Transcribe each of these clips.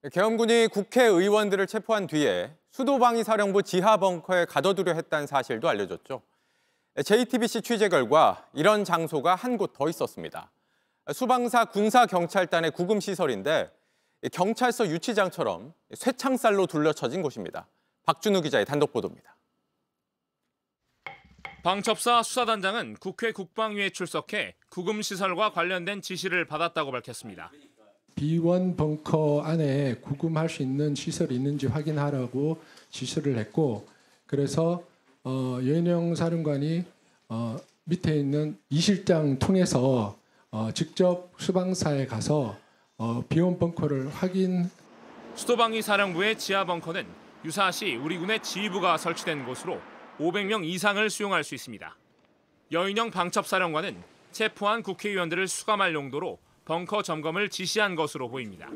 네, 계엄군이 국회의원들을 체포한 뒤에 수도방위사령부 지하 벙커에 가둬두려 했다는 사실도 알려졌죠. JTBC 네, 취재 결과 이런 장소가 한 곳 더 있었습니다. 수방사 군사경찰단의 구금시설인데 경찰서 유치장처럼 쇠창살로 둘러쳐진 곳입니다. 박준우 기자의 단독 보도입니다. 방첩사 수사단장은 국회 국방위에 출석해 구금시설과 관련된 지시를 받았다고 밝혔습니다. B1 벙커 안에 구금할 수 있는 시설이 있는지 확인하라고 지시를 했고 그래서 어, 여인영 사령관이 어, 밑에 있는 이실장 통해서 어, 직접 수방사에 가서 어, B1 벙커를 확인. 수도방위 사령부의 지하 벙커는 유사시 우리 군의 지휘부가 설치된 곳으로 500명 이상을 수용할 수 있습니다. 여인영 방첩사령관은 체포한 국회의원들을 수감할 용도로 벙커 점검을 지시한 것으로 보입니다.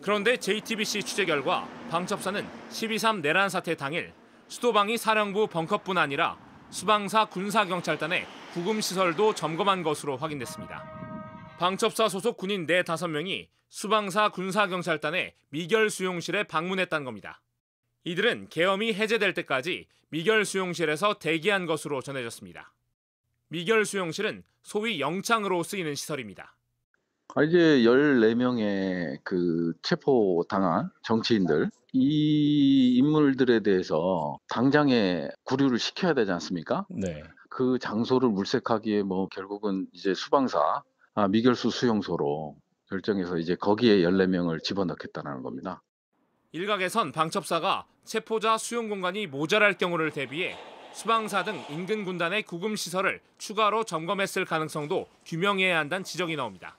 그런데 JTBC 취재 결과 방첩사는 12.3 내란 사태 당일 수도방위 사령부 벙커뿐 아니라 수방사 군사경찰단의 구금시설도 점검한 것으로 확인됐습니다. 방첩사 소속 군인 4-5명이 수방사 군사경찰단의 미결 수용실에 방문했다는 겁니다. 이들은 계엄이 해제될 때까지 미결 수용실에서 대기한 것으로 전해졌습니다. 미결 수용실은 소위 영창으로 쓰이는 시설입니다. 아, 이제 14명의 그 체포 당한 정치인들 이 인물들에 대해서 당장에 구류를 시켜야 되지 않습니까? 네. 그 장소를 물색하기에 뭐 결국은 이제 수방사 아, 미결수 수용소로 결정해서 이제 거기에 14명을 집어넣겠다는 겁니다. 일각에선 방첩사가 체포자 수용 공간이 모자랄 경우를 대비해 수방사 등 인근 군단의 구금 시설을 추가로 점검했을 가능성도 규명해야 한다는 지적이 나옵니다.